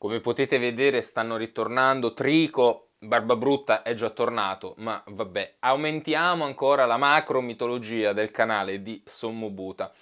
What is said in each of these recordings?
Come potete vedere stanno ritornando, Trico, Barbabrutta è già tornato, ma vabbè. Aumentiamo ancora la macro mitologia del canale di Sommobuta.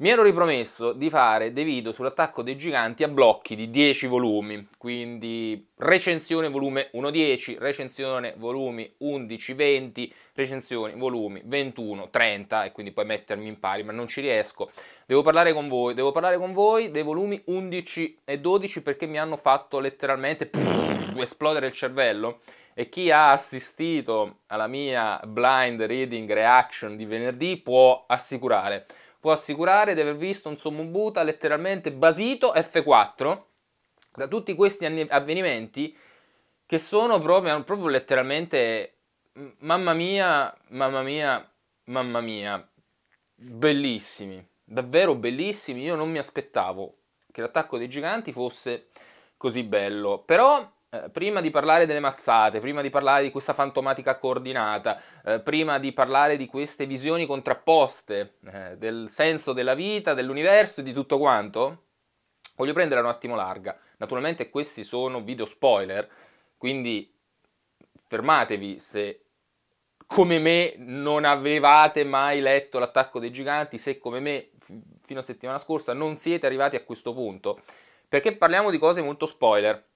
Mi ero ripromesso di fare dei video sull'attacco dei giganti a blocchi di 10 volumi, quindi recensione volume 1.10, recensione volumi 11-20, recensioni volumi 21-30 e quindi poi mettermi in pari, ma non ci riesco. Devo parlare con voi, devo parlare con voi dei volumi 11 e 12 perché mi hanno fatto letteralmente esplodere il cervello e chi ha assistito alla mia blind reading reaction di venerdì può assicurare può assicurare di aver visto un Sommubuta letteralmente basito F4 da tutti questi avvenimenti che sono proprio, proprio letteralmente mamma mia, mamma mia, mamma mia, bellissimi, davvero bellissimi, io non mi aspettavo che l'attacco dei giganti fosse così bello, però eh, prima di parlare delle mazzate, prima di parlare di questa fantomatica coordinata, eh, prima di parlare di queste visioni contrapposte eh, del senso della vita, dell'universo e di tutto quanto, voglio prendere un attimo larga. Naturalmente questi sono video spoiler, quindi fermatevi se come me non avevate mai letto l'attacco dei giganti, se come me fino a settimana scorsa non siete arrivati a questo punto, perché parliamo di cose molto spoiler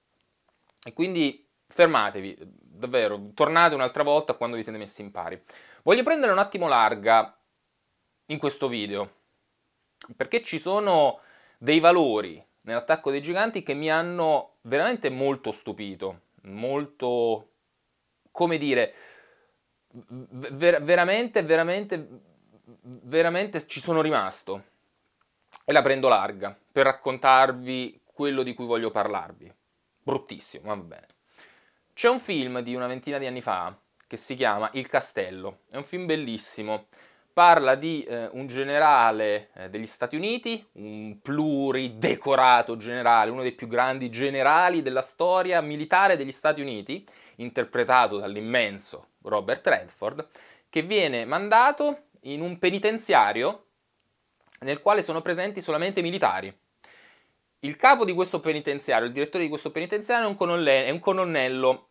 e quindi fermatevi, davvero, tornate un'altra volta quando vi siete messi in pari. Voglio prendere un attimo larga in questo video, perché ci sono dei valori nell'attacco dei giganti che mi hanno veramente molto stupito, molto, come dire, ver- veramente, veramente, veramente ci sono rimasto. E la prendo larga per raccontarvi quello di cui voglio parlarvi bruttissimo, va bene. C'è un film di una ventina di anni fa che si chiama Il Castello, è un film bellissimo, parla di eh, un generale eh, degli Stati Uniti, un pluridecorato generale, uno dei più grandi generali della storia militare degli Stati Uniti, interpretato dall'immenso Robert Redford, che viene mandato in un penitenziario nel quale sono presenti solamente militari. Il capo di questo penitenziario, il direttore di questo penitenziario è un colonnello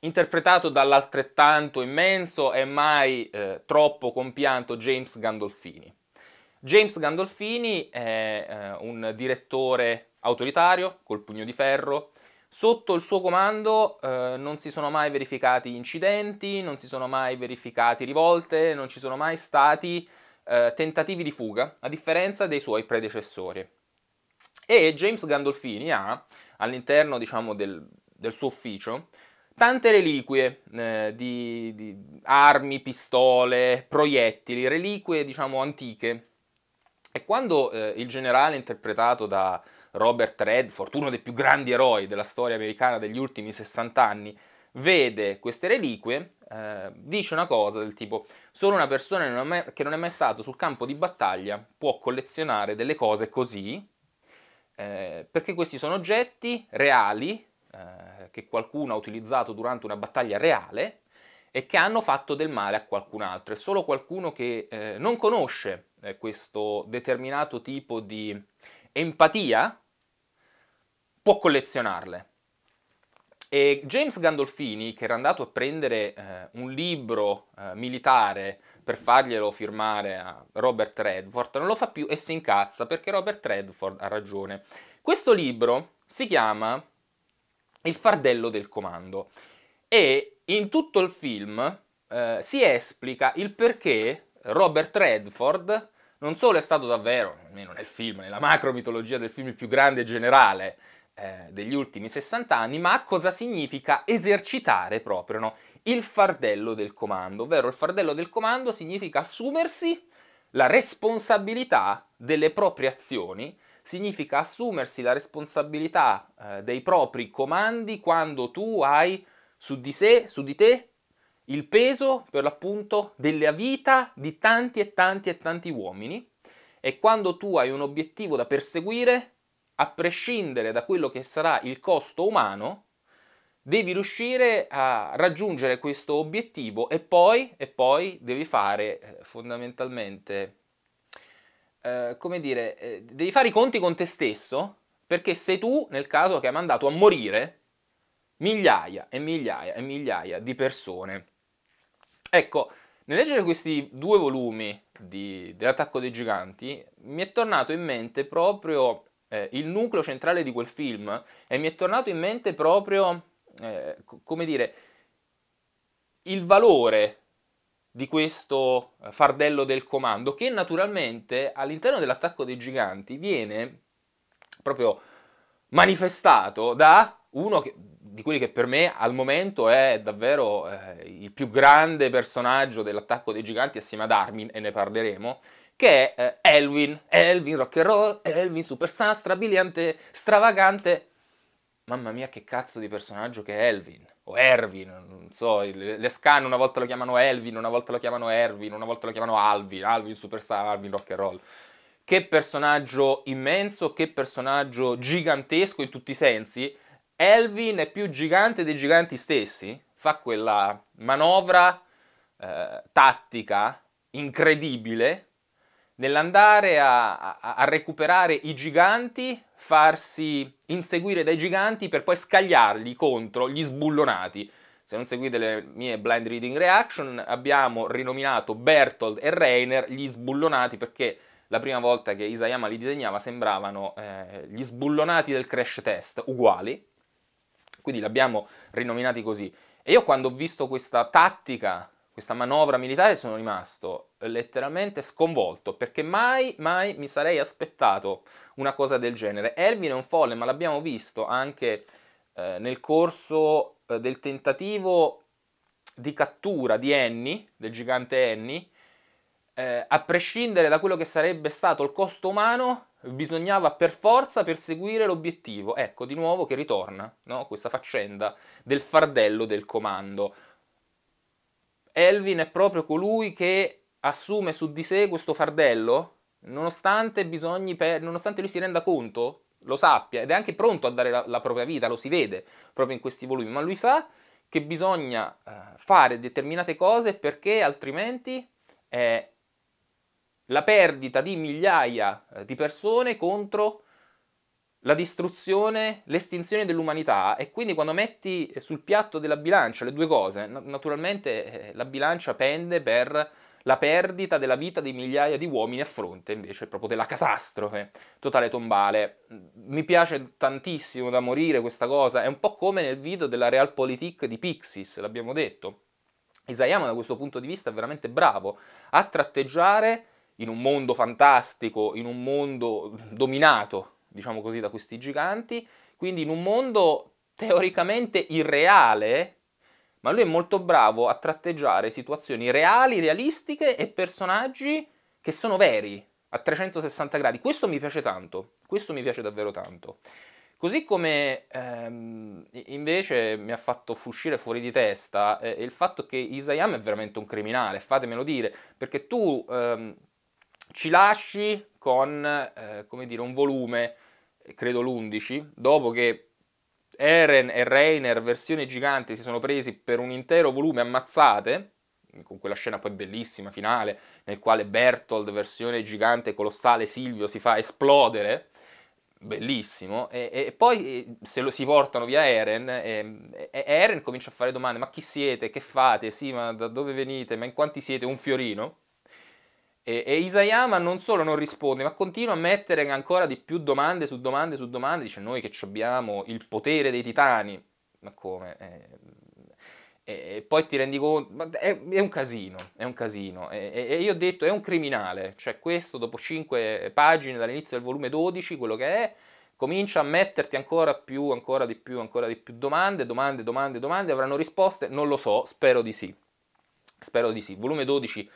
interpretato dall'altrettanto immenso e mai eh, troppo compianto James Gandolfini. James Gandolfini è eh, un direttore autoritario, col pugno di ferro. Sotto il suo comando eh, non si sono mai verificati incidenti, non si sono mai verificati rivolte, non ci sono mai stati eh, tentativi di fuga, a differenza dei suoi predecessori. E James Gandolfini ha, all'interno diciamo, del, del, suo ufficio, tante reliquie eh, di, di, armi, pistole, proiettili, reliquie diciamo, antiche. E quando eh, il generale interpretato da Robert Redford, uno dei più grandi eroi della storia americana degli ultimi 60 anni, vede queste reliquie, eh, dice una cosa del tipo solo una persona che non è mai stato sul campo di battaglia può collezionare delle cose così eh, perché questi sono oggetti reali eh, che qualcuno ha utilizzato durante una battaglia reale e che hanno fatto del male a qualcun altro. E solo qualcuno che eh, non conosce eh, questo determinato tipo di empatia può collezionarle. E James Gandolfini, che era andato a prendere eh, un libro eh, militare per farglielo firmare a Robert Redford, non lo fa più e si incazza perché Robert Redford ha ragione. Questo libro si chiama Il fardello del comando e in tutto il film eh, si esplica il perché Robert Redford non solo è stato davvero, almeno nel film, nella macro mitologia del film, il più grande generale eh, degli ultimi 60 anni, ma cosa significa esercitare proprio no? il fardello del comando, ovvero il fardello del comando significa assumersi la responsabilità delle proprie azioni, significa assumersi la responsabilità eh, dei propri comandi quando tu hai su di sé, su di te, il peso per l'appunto della vita di tanti e tanti e tanti uomini e quando tu hai un obiettivo da perseguire, a prescindere da quello che sarà il costo umano, devi riuscire a raggiungere questo obiettivo e poi, e poi devi fare eh, fondamentalmente, eh, come dire, eh, devi fare i conti con te stesso, perché sei tu, nel caso che hai mandato a morire, migliaia e migliaia e migliaia di persone. Ecco, nel leggere questi due volumi di, dell'attacco dei giganti mi è tornato in mente proprio eh, il nucleo centrale di quel film e mi è tornato in mente proprio, eh, come dire, il valore di questo eh, fardello del comando che naturalmente all'interno dell'attacco dei giganti viene proprio manifestato da uno che, di quelli che per me al momento è davvero eh, il più grande personaggio dell'attacco dei giganti assieme ad Armin e ne parleremo che è eh, Elvin, Elvin rock and roll, Elvin superstar, strabiliante, stravagante. Mamma mia che cazzo di personaggio che è Elvin, o Erwin, non so, le scan una volta lo chiamano Elvin, una volta lo chiamano Erwin, una volta lo chiamano Alvin, Alvin superstar, Alvin rock and roll. Che personaggio immenso, che personaggio gigantesco in tutti i sensi. Elvin è più gigante dei giganti stessi, fa quella manovra eh, tattica incredibile nell'andare a, a, a recuperare i giganti, farsi inseguire dai giganti per poi scagliarli contro gli sbullonati. Se non seguite le mie blind reading reaction, abbiamo rinominato Bertold e Reiner gli sbullonati perché la prima volta che Isayama li disegnava sembravano eh, gli sbullonati del crash test, uguali, quindi li abbiamo rinominati così. E io quando ho visto questa tattica questa manovra militare sono rimasto letteralmente sconvolto perché mai, mai mi sarei aspettato una cosa del genere. Elvin è un folle, ma l'abbiamo visto anche eh, nel corso eh, del tentativo di cattura di Annie, del gigante Annie, eh, a prescindere da quello che sarebbe stato il costo umano, bisognava per forza perseguire l'obiettivo. Ecco, di nuovo che ritorna no? questa faccenda del fardello del comando. Elvin è proprio colui che assume su di sé questo fardello, nonostante, bisogni per, nonostante lui si renda conto, lo sappia, ed è anche pronto a dare la, la propria vita, lo si vede proprio in questi volumi, ma lui sa che bisogna eh, fare determinate cose perché altrimenti è eh, la perdita di migliaia eh, di persone contro la distruzione, l'estinzione dell'umanità e quindi quando metti eh, sul piatto della bilancia le due cose, naturalmente eh, la bilancia pende per la perdita della vita di migliaia di uomini a fronte invece proprio della catastrofe totale tombale. Mm, mi piace tantissimo da morire questa cosa, è un po' come nel video della Realpolitik di Pixis, l'abbiamo detto. Isayama da questo punto di vista è veramente bravo a tratteggiare in un mondo fantastico, in un mondo mm, dominato diciamo così, da questi giganti, quindi in un mondo teoricamente irreale, ma lui è molto bravo a tratteggiare situazioni reali, realistiche e personaggi che sono veri a 360 gradi. Questo mi piace tanto, questo mi piace davvero tanto. Così come ehm, invece mi ha fatto uscire fuori di testa eh, il fatto che Isayam è veramente un criminale, fatemelo dire, perché tu ehm, ci lasci con eh, come dire, un volume, eh, credo l'11, dopo che Eren e Reiner, versione gigante, si sono presi per un intero volume ammazzate, con quella scena poi bellissima finale, nel quale Bertold, versione gigante colossale Silvio, si fa esplodere, bellissimo, e, e, poi eh, se lo si portano via Eren, e, e, Eren comincia a fare domande, ma chi siete, che fate, sì, ma da dove venite, ma in quanti siete, un fiorino? E, e, Isayama non solo non risponde, ma continua a mettere ancora di più domande su domande su domande. Dice: Noi che abbiamo il potere dei titani. Ma come? Eh, eh, e poi ti rendi conto, è, è, un casino, è un casino. E, e, io ho detto, è un criminale, cioè questo dopo 5 pagine dall'inizio del volume 12, quello che è, comincia a metterti ancora più, ancora di più, ancora di più domande, domande, domande, domande, avranno risposte? Non lo so, spero di sì. Spero di sì. Volume 12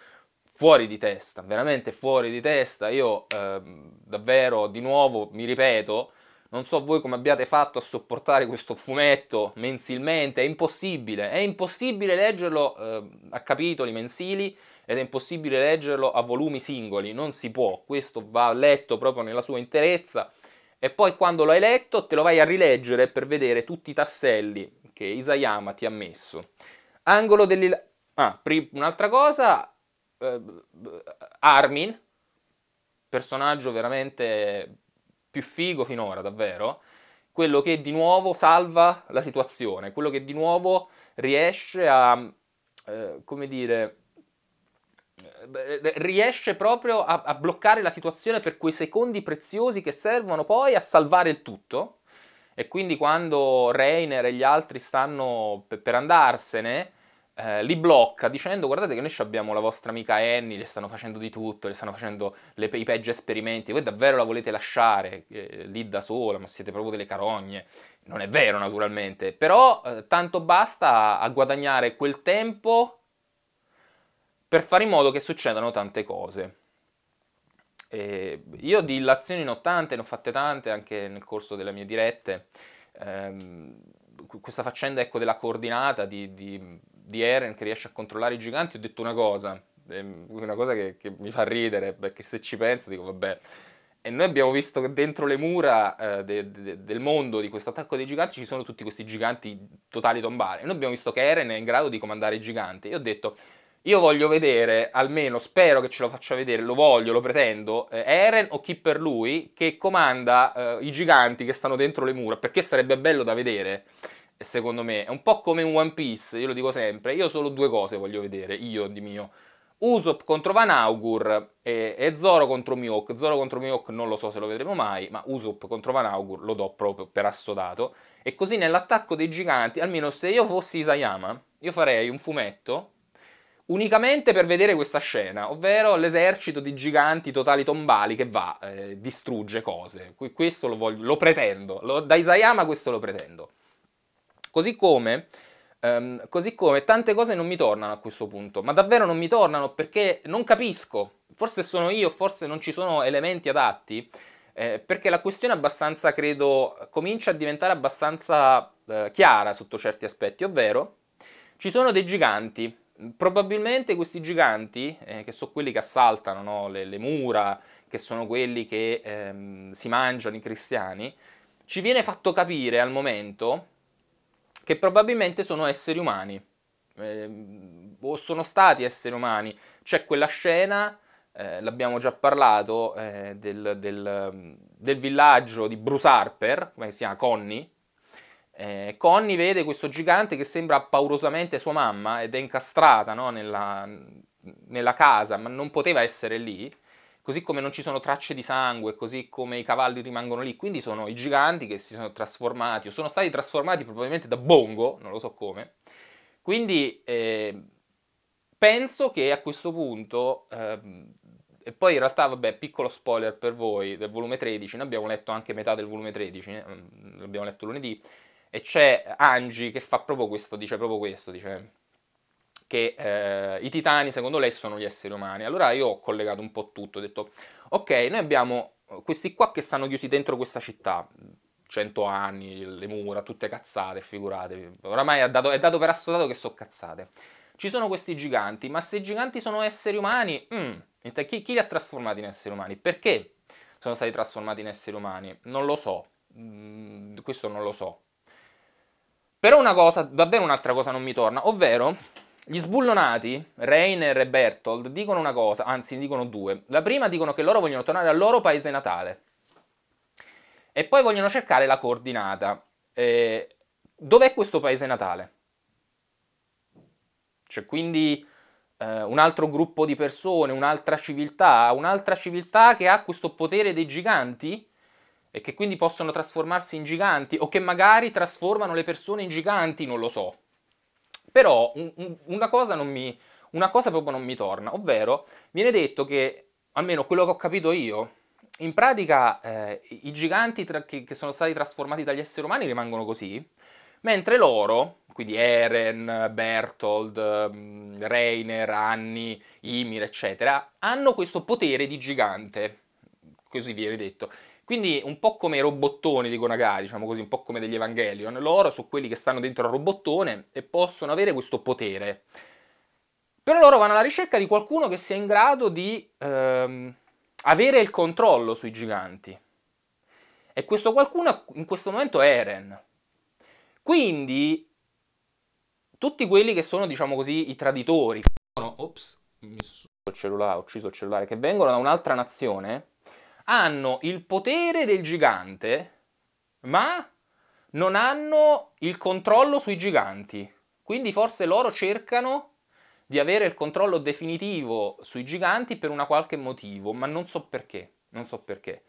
fuori di testa, veramente fuori di testa. Io eh, davvero, di nuovo, mi ripeto, non so voi come abbiate fatto a sopportare questo fumetto mensilmente, è impossibile, è impossibile leggerlo eh, a capitoli mensili ed è impossibile leggerlo a volumi singoli, non si può, questo va letto proprio nella sua interezza e poi quando lo hai letto te lo vai a rileggere per vedere tutti i tasselli che Isayama ti ha messo. Angolo dell'Illuminazione. Ah, un'altra cosa, eh, Armin, personaggio veramente più figo finora, davvero, quello che di nuovo salva la situazione, quello che di nuovo riesce a, eh, come dire, eh, riesce proprio a, a, bloccare la situazione per quei secondi preziosi che servono poi a salvare il tutto. E quindi quando Reiner e gli altri stanno per andarsene, eh, li blocca dicendo guardate che noi abbiamo la vostra amica Annie, le stanno facendo di tutto, le stanno facendo le, i peggio esperimenti, voi davvero la volete lasciare eh, lì da sola, ma siete proprio delle carogne. Non è vero naturalmente, però eh, tanto basta a, a guadagnare quel tempo per fare in modo che succedano tante cose. E io di illazioni ne ho tante, ne ho fatte tante anche nel corso delle mie dirette. Ehm, questa faccenda ecco, della coordinata, di, di di Eren che riesce a controllare i giganti, ho detto una cosa, ehm, una cosa che, che mi fa ridere, perché se ci penso dico vabbè. E noi abbiamo visto che dentro le mura eh, de, de, del mondo di questo attacco dei giganti ci sono tutti questi giganti totali tombali. E noi abbiamo visto che Eren è in grado di comandare i giganti. E ho detto, io voglio vedere, almeno spero che ce lo faccia vedere, lo voglio, lo pretendo, eh, Eren o chi per lui che comanda eh, i giganti che stanno dentro le mura, perché sarebbe bello da vedere secondo me è un po' come in One Piece, io lo dico sempre, io solo due cose voglio vedere, io di mio. Usopp contro Van Augur e, e Zoro contro Mihawk. Zoro contro Mihawk non lo so se lo vedremo mai, ma Usopp contro Van Augur lo do proprio per assodato. E così nell'attacco dei giganti, almeno se io fossi Isayama, io farei un fumetto unicamente per vedere questa scena, ovvero l'esercito di giganti totali tombali che va, eh, distrugge cose. Questo lo, voglio, lo pretendo, lo, da Isayama questo lo pretendo. Così come, ehm, così come tante cose non mi tornano a questo punto, ma davvero non mi tornano perché non capisco, forse sono io, forse non ci sono elementi adatti, eh, perché la questione abbastanza, credo, comincia a diventare abbastanza eh, chiara sotto certi aspetti, ovvero ci sono dei giganti, probabilmente questi giganti, eh, che sono quelli che assaltano no? le, le, mura, che sono quelli che ehm, si mangiano i cristiani, ci viene fatto capire al momento che probabilmente sono esseri umani, eh, o sono stati esseri umani. C'è quella scena, eh, l'abbiamo già parlato, eh, del, del, del, villaggio di Bruce Harper, come si chiama, Connie. Eh, Connie vede questo gigante che sembra paurosamente sua mamma ed è incastrata no? nella, nella casa, ma non poteva essere lì così come non ci sono tracce di sangue, così come i cavalli rimangono lì, quindi sono i giganti che si sono trasformati o sono stati trasformati probabilmente da Bongo, non lo so come. Quindi eh, penso che a questo punto eh, e poi in realtà, vabbè, piccolo spoiler per voi del volume 13, noi abbiamo letto anche metà del volume 13, eh, l'abbiamo letto lunedì, e c'è Angie che fa proprio questo, dice proprio questo, dice che eh, i titani secondo lei sono gli esseri umani. Allora io ho collegato un po' tutto, ho detto ok, noi abbiamo eh, questi qua che stanno chiusi dentro questa città, 100 anni, le mura, tutte cazzate, figuratevi, oramai è dato, è dato per assodato che sono cazzate. Ci sono questi giganti, ma se i giganti sono esseri umani, mm, chi, chi li ha trasformati in esseri umani? Perché sono stati trasformati in esseri umani? Non lo so, mm, questo non lo so. Però una cosa, davvero un'altra cosa non mi torna, ovvero gli sbullonati, Reiner e Bertold, dicono una cosa, anzi dicono due. La prima dicono che loro vogliono tornare al loro paese natale e poi vogliono cercare la coordinata. Eh, dov'è questo paese natale? C'è cioè, quindi eh, un altro gruppo di persone, un'altra civiltà, un'altra civiltà che ha questo potere dei giganti e che quindi possono trasformarsi in giganti o che magari trasformano le persone in giganti, non lo so. Però un, un, una, cosa mi, una cosa proprio non mi torna, ovvero viene detto che, almeno quello che ho capito io, in pratica eh, i giganti tra, che, che, sono stati trasformati dagli esseri umani rimangono così, mentre loro, quindi Eren, Bertold, mm, Reiner, Anni, Ymir, eccetera, hanno questo potere di gigante, così viene detto. Quindi un po' come i robottoni di Gonagai, diciamo così, un po' come degli Evangelion, loro sono quelli che stanno dentro al robottone e possono avere questo potere. Però loro vanno alla ricerca di qualcuno che sia in grado di ehm, avere il controllo sui giganti. E questo qualcuno in questo momento è Eren. Quindi tutti quelli che sono, diciamo così, i traditori. ops, mi sono il cellulare, ho ucciso il cellulare, che vengono da un'altra nazione hanno il potere del gigante, ma non hanno il controllo sui giganti. Quindi forse loro cercano di avere il controllo definitivo sui giganti per una qualche motivo, ma non so perché, non so perché.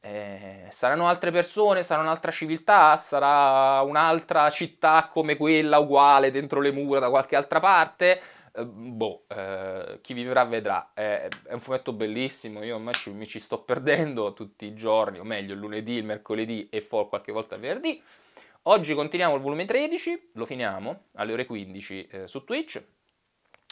Eh, saranno altre persone, sarà un'altra civiltà, sarà un'altra città come quella uguale dentro le mura da qualche altra parte, eh, boh, eh, chi vivrà vedrà, è, è, un fumetto bellissimo, io mi ci, mi ci sto perdendo tutti i giorni, o meglio il lunedì, il mercoledì e for qualche volta il venerdì. Oggi continuiamo il volume 13, lo finiamo alle ore 15 eh, su Twitch.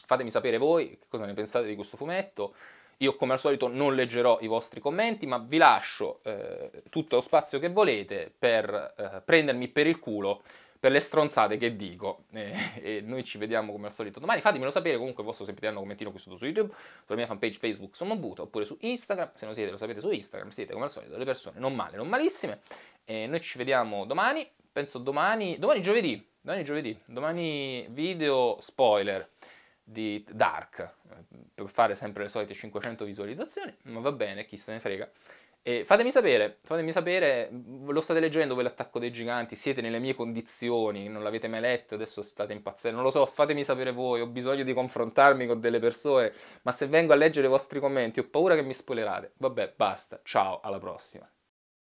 Fatemi sapere voi che cosa ne pensate di questo fumetto. Io come al solito non leggerò i vostri commenti, ma vi lascio eh, tutto lo spazio che volete per eh, prendermi per il culo per le stronzate che dico. E, e noi ci vediamo come al solito domani. Fatemelo sapere comunque il vostro semplice commentino qui sotto su YouTube, sulla mia fanpage Facebook Sono Buto, oppure su Instagram. Se non siete, lo sapete su Instagram, siete come al solito delle persone non male, non malissime. E noi ci vediamo domani. Penso domani, domani giovedì, domani giovedì, domani video spoiler di Dark per fare sempre le solite 500 visualizzazioni, ma va bene, chi se ne frega. E fatemi sapere, fatemi sapere, lo state leggendo voi l'attacco dei giganti, siete nelle mie condizioni, non l'avete mai letto, adesso state impazzendo, non lo so, fatemi sapere voi, ho bisogno di confrontarmi con delle persone, ma se vengo a leggere i vostri commenti ho paura che mi spoilerate. Vabbè, basta, ciao, alla prossima.